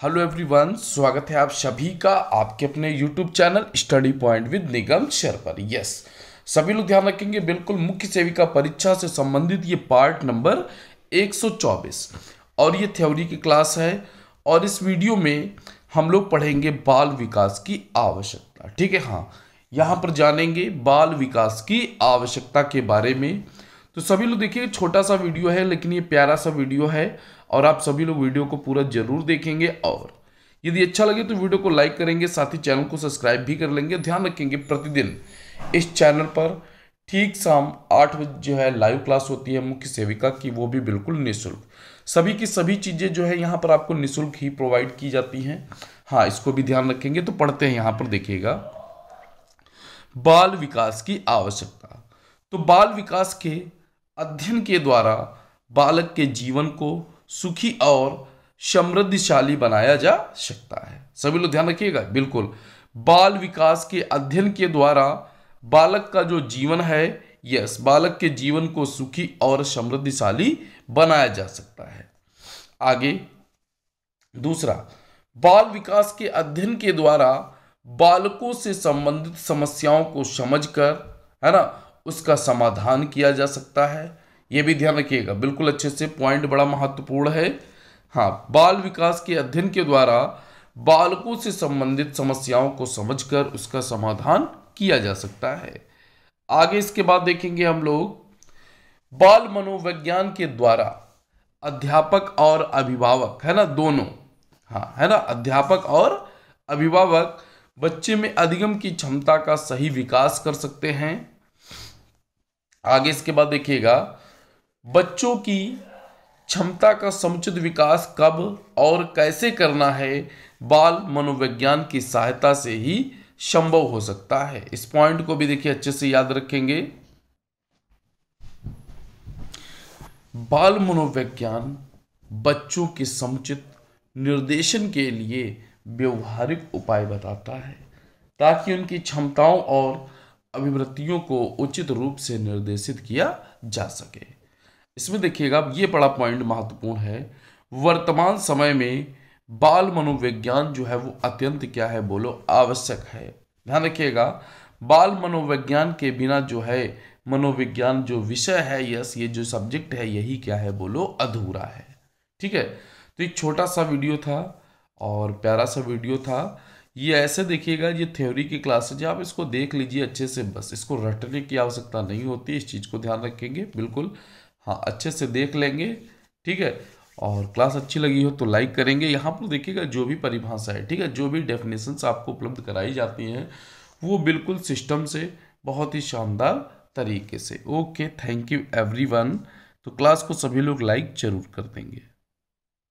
hello everyone स्वागत है आप सभी का आपके अपने YouTube channel Study Point with Nigam शेयर पर यस सभी लोग ध्यान रखेंगे बिल्कुल मुख्य सेविका परीक्षा से संबंधित ये पार्ट नंबर 124 और ये थ्योरी की क्लास है और इस वीडियो में हम लोग पढ़ेंगे बाल विकास की आवश्यकता ठीक है हाँ यहाँ पर जानेंगे बाल विकास की आवश्यकता के बारे में तो सभी लोग देखिए छोटा सा वीडियो है लेकिन ये प्यारा सा वीडियो है और आप सभी लोग वीडियो को पूरा जरूर देखेंगे और यदि अच्छा लगे तो वीडियो को लाइक करेंगे साथ ही चैनल को सब्सक्राइब भी कर लेंगे ध्यान रखेंगे प्रतिदिन इस चैनल पर ठीक शाम आठ बजे जो है लाइव क्लास होती है मुख्य सेविका की वो भी बिल्कुल निःशुल्क सभी की सभी चीज़ें जो है यहाँ पर आपको निःशुल्क ही प्रोवाइड की जाती हैं हाँ इसको भी ध्यान रखेंगे तो पढ़ते हैं यहाँ पर देखिएगा बाल विकास की आवश्यकता तो बाल विकास के अध्ययन के द्वारा बालक के जीवन को सुखी और समृद्धिशाली बनाया जा सकता है सभी लोग ध्यान रखिएगा बिल्कुल बाल विकास के अध्ययन के द्वारा बालक का जो जीवन है यस बालक के जीवन को सुखी और समृद्धिशाली बनाया जा सकता है आगे दूसरा बाल विकास के अध्ययन के द्वारा बालकों से संबंधित समस्याओं को समझकर है ना उसका समाधान किया जा सकता है ये भी ध्यान रखिएगा बिल्कुल अच्छे से पॉइंट बड़ा महत्वपूर्ण है हाँ बाल विकास के अध्ययन के द्वारा बालकों से संबंधित समस्याओं को समझकर उसका समाधान किया जा सकता है आगे इसके बाद देखेंगे हम लोग बाल मनोविज्ञान के द्वारा अध्यापक और अभिभावक है ना दोनों हाँ है ना अध्यापक और अभिभावक बच्चे में अधिगम की क्षमता का सही विकास कर सकते हैं आगे इसके बाद देखिएगा बच्चों की क्षमता का समुचित विकास कब और कैसे करना है बाल मनोविज्ञान की सहायता से ही संभव हो सकता है इस पॉइंट को भी देखिए अच्छे से याद रखेंगे बाल मनोविज्ञान बच्चों के समुचित निर्देशन के लिए व्यवहारिक उपाय बताता है ताकि उनकी क्षमताओं और अभिवृत्तियों को उचित रूप से निर्देशित किया जा सके इसमें देखिएगा ये बड़ा पॉइंट महत्वपूर्ण है वर्तमान समय में बाल मनोविज्ञान जो है वो अत्यंत क्या है बोलो आवश्यक है ध्यान रखिएगा बाल मनोविज्ञान के बिना जो है मनोविज्ञान जो विषय है यस ये जो सब्जेक्ट है यही क्या है बोलो अधूरा है ठीक है तो एक छोटा सा वीडियो था और प्यारा सा वीडियो था ये ऐसे देखिएगा ये थ्योरी की क्लास है जी आप इसको देख लीजिए अच्छे से बस इसको रटने की आवश्यकता नहीं होती इस चीज़ को ध्यान रखेंगे बिल्कुल हाँ अच्छे से देख लेंगे ठीक है और क्लास अच्छी लगी हो तो लाइक करेंगे यहाँ पर देखिएगा जो भी परिभाषा है ठीक है जो भी डेफिनेशंस आपको उपलब्ध कराई जाती हैं वो बिल्कुल सिस्टम से बहुत ही शानदार तरीके से ओके थैंक यू एवरी तो क्लास को सभी लोग लाइक जरूर कर देंगे